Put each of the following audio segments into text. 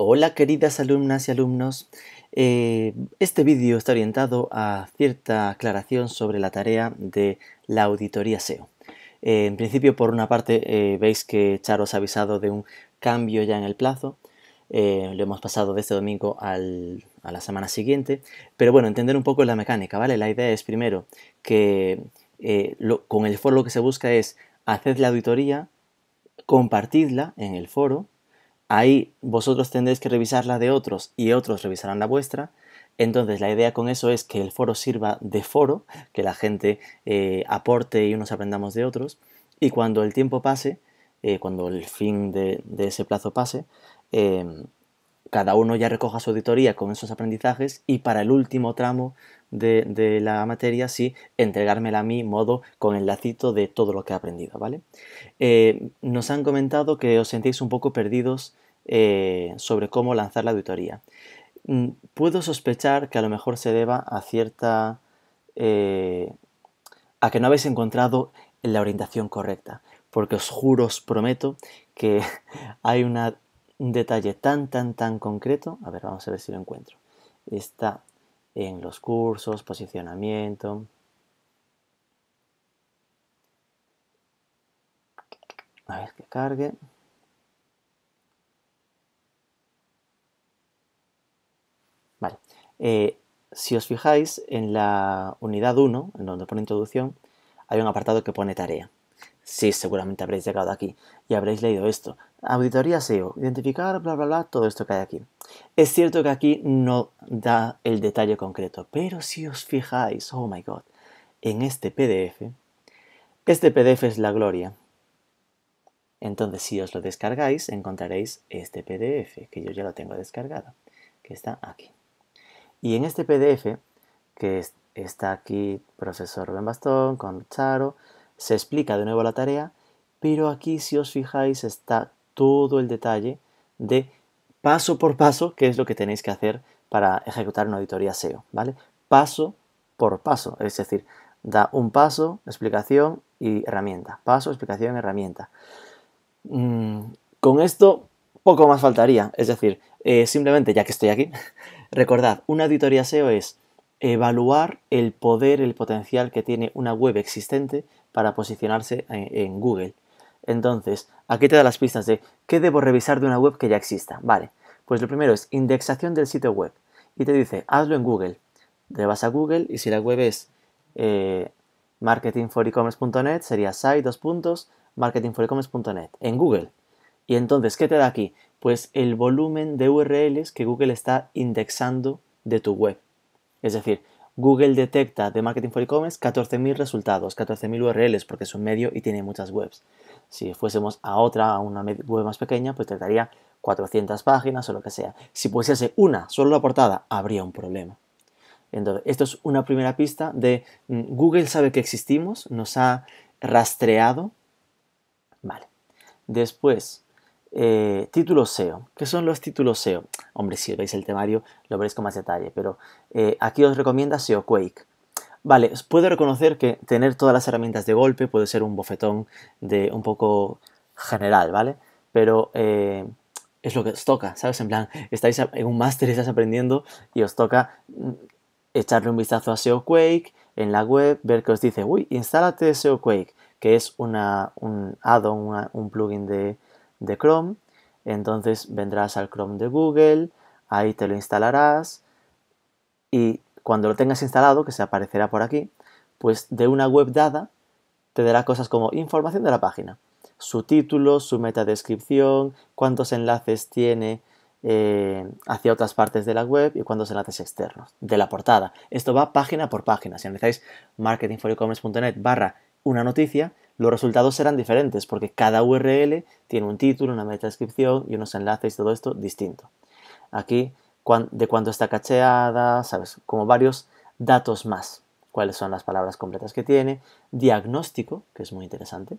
Hola queridas alumnas y alumnos, eh, este vídeo está orientado a cierta aclaración sobre la tarea de la auditoría SEO. Eh, en principio, por una parte, eh, veis que Charo os ha avisado de un cambio ya en el plazo, lo hemos pasado de este domingo a la semana siguiente, pero bueno, entender un poco la mecánica, ¿vale? La idea es primero que con el foro lo que se busca es hacer la auditoría, compartidla en el foro, ahí vosotros tendréis que revisar la de otros y otros revisarán la vuestra. Entonces la idea con eso es que el foro sirva de foro, que la gente eh, aporte y unos aprendamos de otros. Y cuando el tiempo pase, eh, cuando el fin de, ese plazo pase, eh, cada uno ya recoja su auditoría con esos aprendizajes y para el último tramo de, la materia, sí, entregármela a mí, modo con el lacito de todo lo que he aprendido, ¿vale? Eh, nos han comentado que os sentéis un poco perdidos eh, sobre cómo lanzar la auditoría. Mm, puedo sospechar que a lo mejor se deba a cierta... Eh, a que no habéis encontrado la orientación correcta, porque os juro, os prometo que hay una un detalle tan, tan, tan concreto. A ver, vamos a ver si lo encuentro. Está en los cursos, posicionamiento. A ver que cargue. Vale. Eh, si os fijáis, en la unidad 1, en donde pone introducción, hay un apartado que pone tarea. Sí, seguramente habréis llegado aquí y habréis leído esto. Auditoría SEO, identificar, bla, bla, bla, todo esto que hay aquí. Es cierto que aquí no da el detalle concreto, pero si os fijáis, oh my god, en este PDF, este PDF es la gloria. Entonces, si os lo descargáis, encontraréis este PDF, que yo ya lo tengo descargado, que está aquí. Y en este PDF, que está aquí, procesor Ben Bastón, con Charo, se explica de nuevo la tarea, pero aquí si os fijáis está todo el detalle de paso por paso qué es lo que tenéis que hacer para ejecutar una auditoría SEO, ¿vale? Paso por paso, es decir, da un paso, explicación y herramienta. Paso, explicación, herramienta. Mm, con esto poco más faltaría, es decir, eh, simplemente ya que estoy aquí, recordad, una auditoría SEO es evaluar el poder, el potencial que tiene una web existente para posicionarse en, Google. Entonces, aquí te da las pistas de qué debo revisar de una web que ya exista. Vale, pues lo primero es indexación del sitio web. Y te dice, hazlo en Google. Te vas a Google y si la web es eh, marketingforecommerce.net, sería site, dos puntos, marketingforecommerce.net, en Google. Y entonces, ¿qué te da aquí? Pues el volumen de URLs que Google está indexando de tu web. Es decir, Google detecta de Marketing for E-Commerce 14.000 resultados, 14.000 URLs, porque es un medio y tiene muchas webs. Si fuésemos a otra, a una web más pequeña, pues trataría 400 páginas o lo que sea. Si pusiese una, solo la portada, habría un problema. Entonces, esto es una primera pista de mm, Google sabe que existimos, nos ha rastreado. Vale. Después, eh, títulos SEO. ¿Qué son los títulos SEO? Hombre, si veis el temario lo veréis con más detalle, pero eh, aquí os recomienda SEOquake. Vale, puedo reconocer que tener todas las herramientas de golpe puede ser un bofetón de un poco general, ¿vale? Pero eh, es lo que os toca, ¿sabes? En plan, estáis en un máster, estás aprendiendo y os toca mm, echarle un vistazo a SEOquake en la web, ver que os dice, uy, instálate SEOquake, que es un add-on, un plugin de, de Chrome, entonces vendrás al Chrome de Google, ahí te lo instalarás y cuando lo tengas instalado, que se aparecerá por aquí, pues de una web dada te dará cosas como información de la página, su título, su meta descripción, cuántos enlaces tiene eh, hacia otras partes de la web y cuántos enlaces externos de la portada. Esto va página por página. Si analizáis marketingforecommerce.net barra una noticia, los resultados serán diferentes porque cada URL tiene un título, una meta descripción y unos enlaces y todo esto distinto. Aquí de cuánto está cacheada, ¿sabes? Como varios datos más. Cuáles son las palabras completas que tiene. Diagnóstico, que es muy interesante.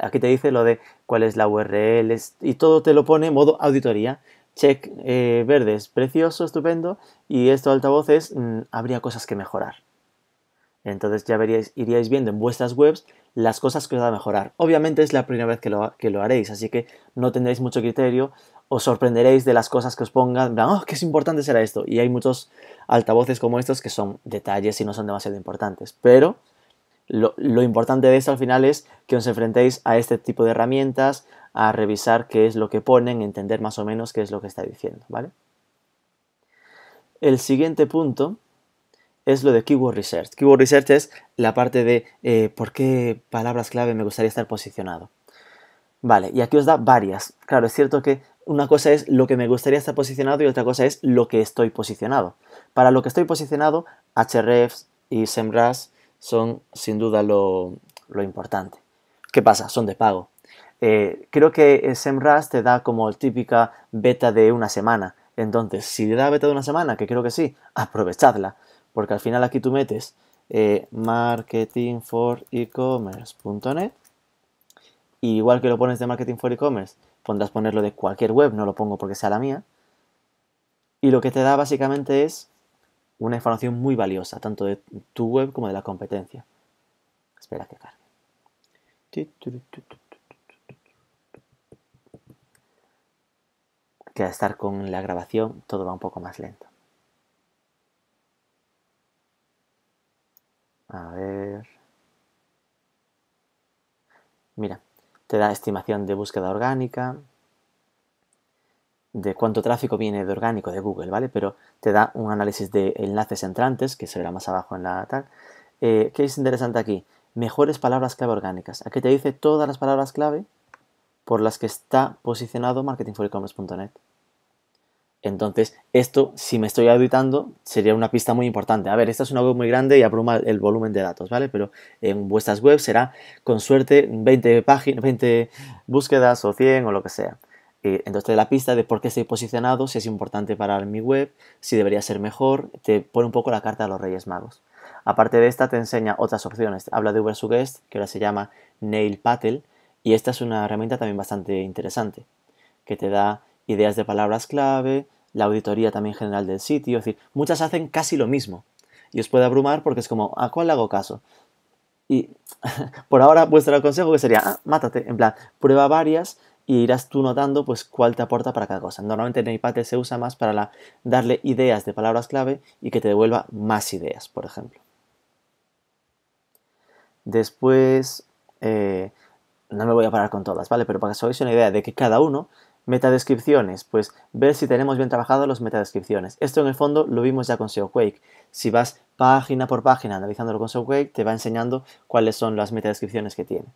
Aquí te dice lo de cuál es la URL y todo te lo pone en modo auditoría. Check eh, verde verdes, precioso, estupendo. Y esto altavoces, mm, habría cosas que mejorar. Entonces ya veríais, iríais viendo en vuestras webs las cosas que os va a mejorar. Obviamente es la primera vez que lo, haréis, así que no tendréis mucho criterio, os sorprenderéis de las cosas que os pongan, oh, qué es importante será esto. Y hay muchos altavoces como estos que son detalles y no son demasiado importantes. Pero lo, lo importante de esto al final es que os enfrentéis a este tipo de herramientas, a revisar qué es lo que ponen, entender más o menos qué es lo que está diciendo, ¿vale? El siguiente punto es lo de Keyword Research. Keyword Research es la parte de eh, por qué palabras clave me gustaría estar posicionado. Vale, y aquí os da varias. Claro, es cierto que una cosa es lo que me gustaría estar posicionado y otra cosa es lo que estoy posicionado. Para lo que estoy posicionado, hrefs y semras son sin duda lo, importante. ¿Qué pasa? Son de pago. Eh, creo que eh, SEMRAS te da como el típica beta de una semana. Entonces, si te da beta de una semana, que creo que sí, aprovechadla. Porque al final aquí tú metes eh, marketingforecommerce.net y igual que lo pones de marketing for e-commerce, pondrás ponerlo de cualquier web, no lo pongo porque sea la mía. Y lo que te da básicamente es una información muy valiosa, tanto de tu web como de la competencia. Espera que cargue. Que a estar con la grabación todo va un poco más lento. A ver. Mira, te da estimación de búsqueda orgánica, de cuánto tráfico viene de orgánico de Google, ¿vale? Pero te da un análisis de enlaces entrantes, que se verá más abajo en la tal. Eh, ¿Qué es interesante aquí? Mejores palabras clave orgánicas. Aquí te dice todas las palabras clave por las que está posicionado marketingforecommerce.net. Entonces, esto, si me estoy auditando, sería una pista muy importante. A ver, esta es una web muy grande y abruma el volumen de datos, ¿vale? Pero en vuestras webs será, con suerte, 20 páginas, 20 búsquedas o 100 o lo que sea. Eh, entonces la pista de por qué estoy posicionado, si es importante para mi web, si debería ser mejor, te pone un poco la carta de los Reyes Magos. Aparte de esta te enseña otras opciones, habla de Ubersuggest, que ahora se llama Nail Patel, y esta es una herramienta también bastante interesante, que te da ideas de palabras clave, la auditoría también general del sitio, es decir, muchas hacen casi lo mismo. Y os puede abrumar porque es como, ¿a cuál le hago caso? Y por ahora vuestro consejo que sería, ah, mátate, en plan, prueba varias y irás tú notando pues cuál te aporta para cada cosa. Normalmente en iPad se usa más para darle ideas de palabras clave y que te devuelva más ideas, por ejemplo. Después, eh, no me voy a parar con todas, ¿vale? Pero para que os hagáis una idea de que cada uno Metadescripciones, pues ver si tenemos bien trabajadas los metadescripciones. Esto en el fondo lo vimos ya con SEOquake. Si vas página por página analizándolo con SEOquake, te va enseñando cuáles son las metadescripciones que tiene.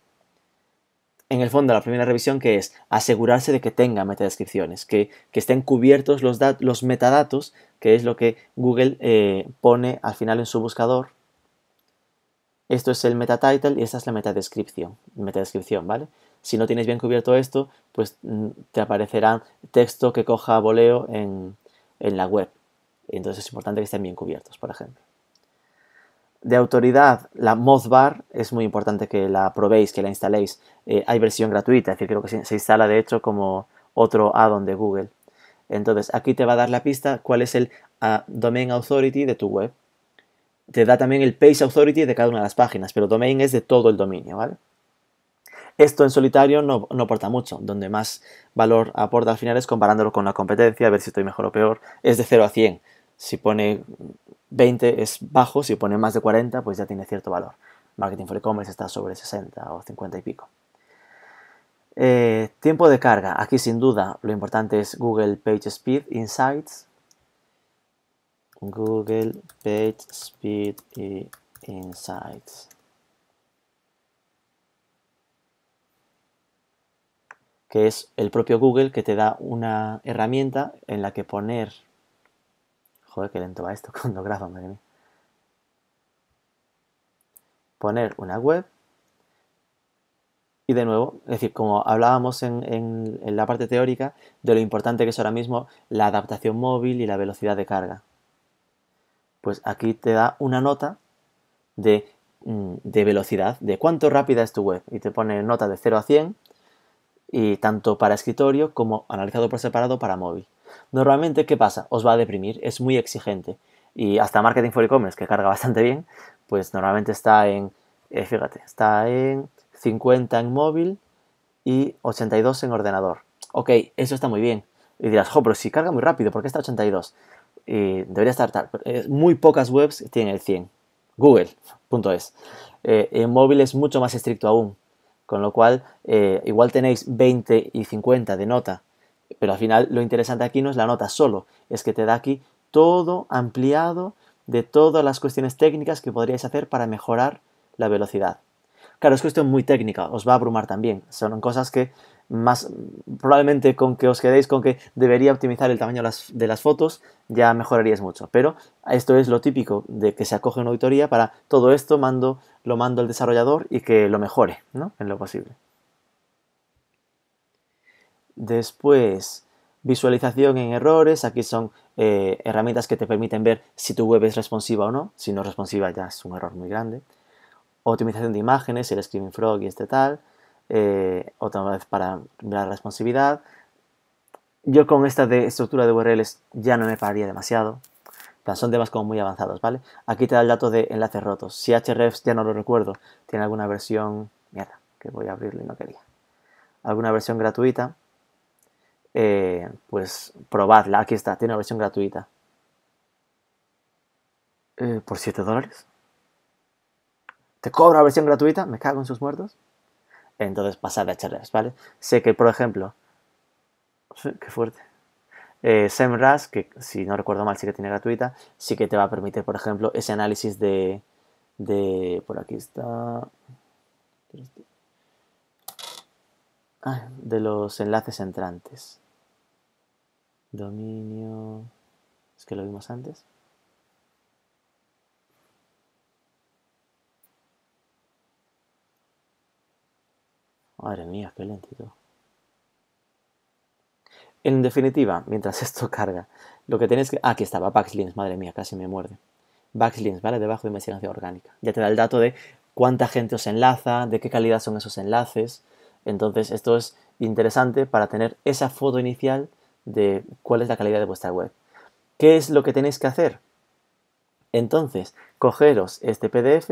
En el fondo, la primera revisión que es asegurarse de que tenga metadescripciones, que, que estén cubiertos los, los, metadatos, que es lo que Google eh, pone al final en su buscador. Esto es el meta title y esta es la metadescripción, metadescripción, ¿vale? Si no tienes bien cubierto esto, pues mm, te aparecerá texto que coja voleo en, en la web. Entonces es importante que estén bien cubiertos, por ejemplo. De autoridad, la MozBar es muy importante que la probéis, que la instaléis. Eh, hay versión gratuita, es decir, creo que se, instala de hecho como otro add-on de Google. Entonces, aquí te va a dar la pista cuál es el ah, Domain Authority de tu web. Te da también el Page Authority de cada una de las páginas, pero Domain es de todo el dominio, ¿vale? Esto en solitario no, aporta mucho. Donde más valor aporta al final es comparándolo con la competencia, a ver si estoy mejor o peor. Es de 0 a 100. Si pone 20 es bajo, si pone más de 40 pues ya tiene cierto valor. Marketing for e-commerce está sobre 60 o 50 y pico. Eh, tiempo de carga. Aquí sin duda lo importante es Google Page Speed Insights. Google Page Speed Insights. que es el propio Google que te da una herramienta en la que poner... Joder, qué lento va esto cuando grabo, madre mía. Poner una web y de nuevo, es decir, como hablábamos en, la parte teórica de lo importante que es ahora mismo la adaptación móvil y la velocidad de carga. Pues aquí te da una nota de, mm, de velocidad, de cuánto rápida es tu web. Y te pone nota de 0 a 100 y eh, tanto para escritorio como analizado por separado para móvil. Normalmente, ¿qué pasa? Os va a deprimir, es muy exigente. Y hasta Marketing for E-Commerce, que carga bastante bien, pues normalmente está en, eh, fíjate, está en 50 en móvil y 82 en ordenador. Ok, eso está muy bien. Y dirás, jo, pero si carga muy rápido, ¿por qué está 82? Y eh, debería estar tal. Muy pocas webs tienen el 100. Google.es. en móvil es mucho más estricto aún. Con lo cual, eh, igual tenéis 20 y 50 de nota, pero al final lo interesante aquí no es la nota solo, es que te da aquí todo ampliado de todas las cuestiones técnicas que podríais hacer para mejorar la velocidad. Claro, es cuestión muy técnica, os va a abrumar también. Son cosas que más probablemente con que os quedéis con que debería optimizar el tamaño de las fotos, ya mejoraríais mucho. Pero esto es lo típico de que se acoge una auditoría para todo esto mando, lo mando al desarrollador y que lo mejore, ¿no? En lo posible. Después, visualización en errores. Aquí son eh, herramientas que te permiten ver si tu web es responsiva o no. Si no es responsiva ya es un error muy grande. Optimización de imágenes, el Screaming Frog y este tal. Eh, otra vez para la responsabilidad. Yo con esta de estructura de URLs ya no me pararía demasiado. son temas como muy avanzados, ¿vale? Aquí te da el dato de enlaces rotos. Si hrefs ya no lo recuerdo, tiene alguna versión... Mierda, que voy a abrirle y no quería. Alguna versión gratuita. Eh, pues probadla, aquí está, tiene una versión gratuita. Eh, ¿Por 7 dólares? ¿Te cobra versión gratuita? Me cago en sus muertos entonces pasar a HRS, ¿vale? Sé que, por ejemplo, qué fuerte. Eh, SEMRAS, que si no recuerdo mal sí que tiene gratuita, sí que te va a permitir, por ejemplo, ese análisis de, de por aquí está, ah, de los enlaces entrantes. Dominio, es que lo vimos antes. Madre mía, qué lentito. En definitiva, mientras esto carga, lo que tenéis que... Ah, aquí estaba, Baxlins, madre mía, casi me muerde. Baxlins, ¿vale? Debajo de investigación orgánica. Ya te da el dato de cuánta gente os enlaza, de qué calidad son esos enlaces. Entonces, esto es interesante para tener esa foto inicial de cuál es la calidad de vuestra web. ¿Qué es lo que tenéis que hacer? Entonces, cogeros este PDF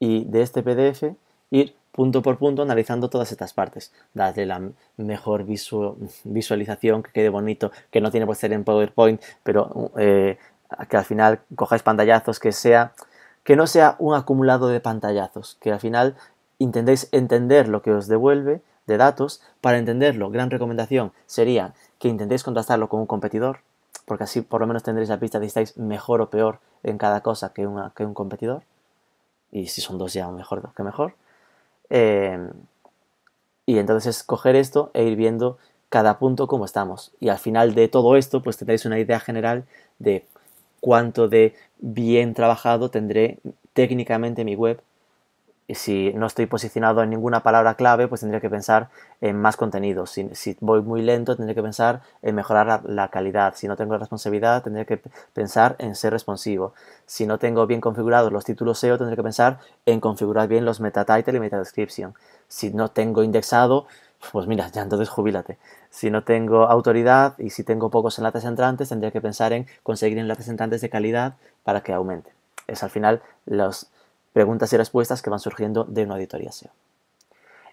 y de este PDF ir punto por punto analizando todas estas partes. Darle la mejor visualización, que quede bonito, que no tiene por ser en PowerPoint, pero eh, que al final cojáis pantallazos, que sea que no sea un acumulado de pantallazos, que al final intentéis entender lo que os devuelve de datos. Para entenderlo, gran recomendación sería que intentéis contrastarlo con un competidor, porque así por lo menos tendréis la pista de si estáis mejor o peor en cada cosa que, que un competidor. Y si son dos ya mejor que mejor. Em, y entonces es coger esto e ir viendo cada punto cómo estamos. Y al final de todo esto, pues tendréis una idea general de cuánto de bien trabajado tendré técnicamente mi web y si no estoy posicionado en ninguna palabra clave, pues tendría que pensar en más contenido. Si, voy muy lento, tendría que pensar en mejorar la, calidad. Si no tengo responsabilidad, tendría que pensar en ser responsivo. Si no tengo bien configurados los títulos SEO, tendría que pensar en configurar bien los meta title y meta Si no tengo indexado, pues mira, ya entonces jubílate. Si no tengo autoridad y si tengo pocos enlaces entrantes, tendría que pensar en conseguir enlaces entrantes de calidad para que aumente. Es al final los preguntas y respuestas que van surgiendo de una auditoría SEO.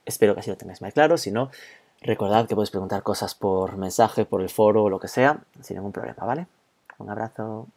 Espero que así lo tengáis más claro, si no, recordad que podéis preguntar cosas por mensaje, por el foro o lo que sea, sin ningún problema, ¿vale? Un abrazo.